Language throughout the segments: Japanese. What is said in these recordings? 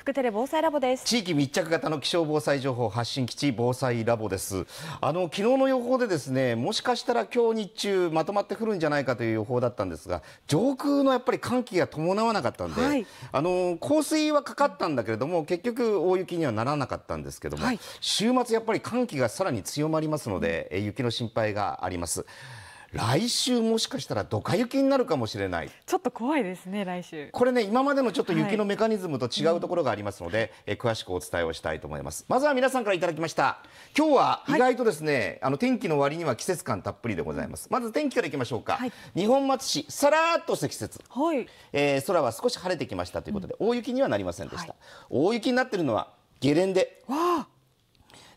福テレ防災ラボです地域密着型の気象防災情報発信基地防災ラボですあの昨日の予報でですねもしかしたら今日日中まとまってくるんじゃないかという予報だったんですが上空のやっぱり寒気が伴わなかったんで、はい、あの降水はかかったんだけれども結局大雪にはならなかったんですけども、はい、週末やっぱり寒気がさらに強まりますので、うん、雪の心配があります来週もしかしたらドカ雪になるかもしれないちょっと怖いですね来週これね今までのちょっと雪のメカニズムと違うところがありますので、はいうん、え詳しくお伝えをしたいと思いますまずは皆さんからいただきました今日は意外とですね、はい、あの天気の割には季節感たっぷりでございますまず天気からいきましょうか、はい、日本松市さらっと積雪、はいえー、空は少し晴れてきましたということで、うん、大雪にはなりませんでした、大雪になってるのはゲレンデわあ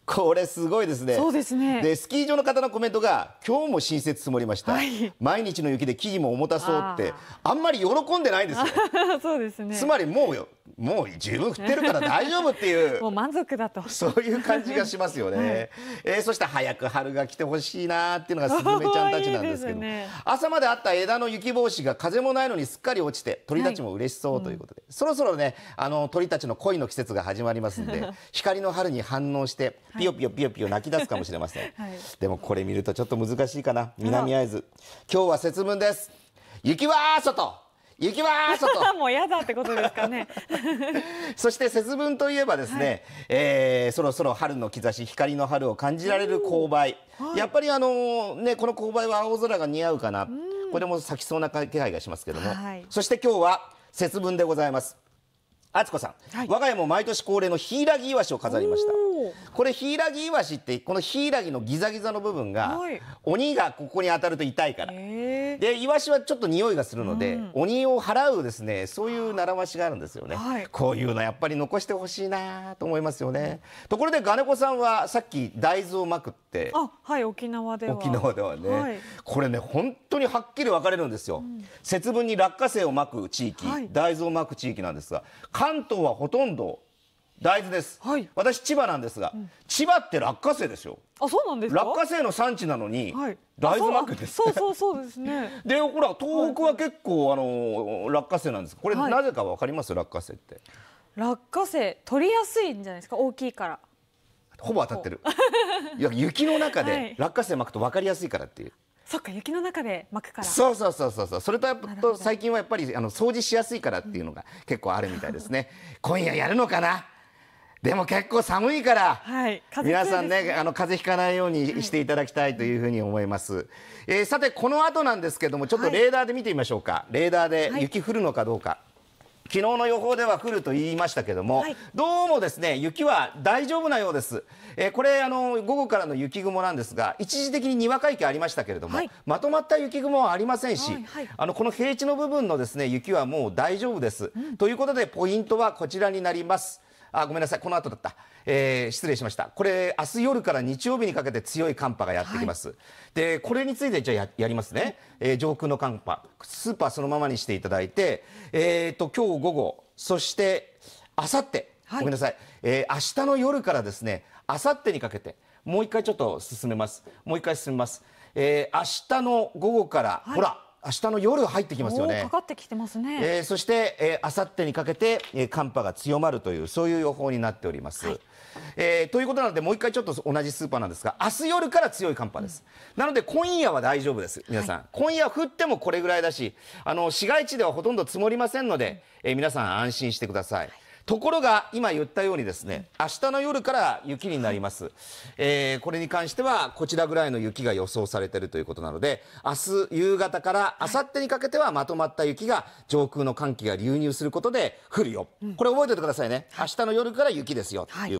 これすごいですね。そうですね。でスキー場の方のコメントが今日も新設積もりました。はい、毎日の雪で木々も重たそうってあんまり喜んでないんですよ。そうですね。つまりもうもう十分振ってるから大丈夫っていう もう満足だとそういう感じがしますよね、はい、えー、そして早く春が来てほしいなっていうのがスズメちゃんたちなんですけど、ね、朝まであった枝の雪帽子が風もないのにすっかり落ちて鳥たちも嬉しそうということで、はいうん、そろそろねあの鳥たちの恋の季節が始まりますんで光の春に反応してピヨピヨピヨピヨ泣き出すかもしれません、はい、でもこれ見るとちょっと難しいかな南会津今日は節分です雪は外行きますと もうだってことですかね そして節分といえばですね、はい、えー、そろそろ春の兆し光の春を感じられる勾配、はい、やっぱりあのー、ねこの勾配は青空が似合うかなこれも咲きそうな気配がしますけども、はい、そして今日は節分でございます敦子さん、我が家も毎年恒例のヒイラギイワシを飾りましたこれヒイラギイワシってこのヒイラギのギザギザの部分が、はい、鬼がここに当たると痛いから、えー、でイワシはちょっと匂いがするので、うん、鬼を払うですねそういう習わしがあるんですよね、はい、こういうのやっぱり残してほしいなと思いますよね、ところで金子さんはさっき大豆をまくってあはい沖縄では沖縄ではね、はい、これね本当にはっきり分かれるんですよ、うん、節分に落花生をまく地域、大豆をまく地域なんですが関東はほとんど大豆です、はい、私千葉なんですが、うん、千葉って落花生ですよあそうなんです落花生の産地なのに、はい、大豆まくです、そうそうそうですね でほら東北は結構、あの落花生なんですこれ、なぜかわかります落花生って落花生取りやすいんじゃないですか大きいからほぼ当たってる いや雪の中で落花生まくと分かりやすいからっていう、そっか雪の中で巻くからそうそうそうそうそれとと最近はやっぱりあの掃除しやすいからっていうのが結構あるみたいですね 今夜やるのかなでも結構寒いから、はい、皆さんねあの風邪ひかないようにしていただきたいというふうに思います、はい、えー、さてこの後なんですけどもちょっとレーダーで見てみましょうか、はい、レーダーで雪降るのかどうか、昨日の予報では降ると言いましたけども、はい、どうもですね雪は大丈夫なようです、えー、これあの午後からの雪雲なんですが一時的ににわか雪ありましたけれども、はい、まとまった雪雲はありませんし、はい、あのこの平地の部分のですね雪はもう大丈夫です、うん、ということでポイントはこちらになりますあ、ごめんなさい、この後だった。えー、失礼しました。これ、明日夜から日曜日にかけて強い寒波がやってきます。はい、で、これについて、じゃあややりますね。えー、上空の寒波、スーパーそのままにしていただいて、えっ、ー、と、今日午後、そして、あさって、ごめんなさい、えー、明日の夜からですね、明後日にかけて、もう一回ちょっと進めます。もう一回進めます。えー、明日の午後から、はい、ほら、明日の夜入ってきますよね。かかってきてますね。えー、そして、えー、あさってにかけて、えー、寒波が強まるというそういう予報になっております。はい、えー、ということなのでもう一回ちょっと同じスーパーなんですが明日夜から強い寒波です、うん、なので今夜は大丈夫です皆さん、はい、今夜降ってもこれぐらいだしあの市街地ではほとんど積もりませんので、ええ皆さん安心してください、はいところが今言ったようにですね明日の夜から雪になります、えー、これに関してはこちらぐらいの雪が予想されているということなので明日夕方から明後日にかけてはまとまった雪が上空の寒気が流入することで降るよこれ覚えておいてくださいね明日の夜から雪ですよという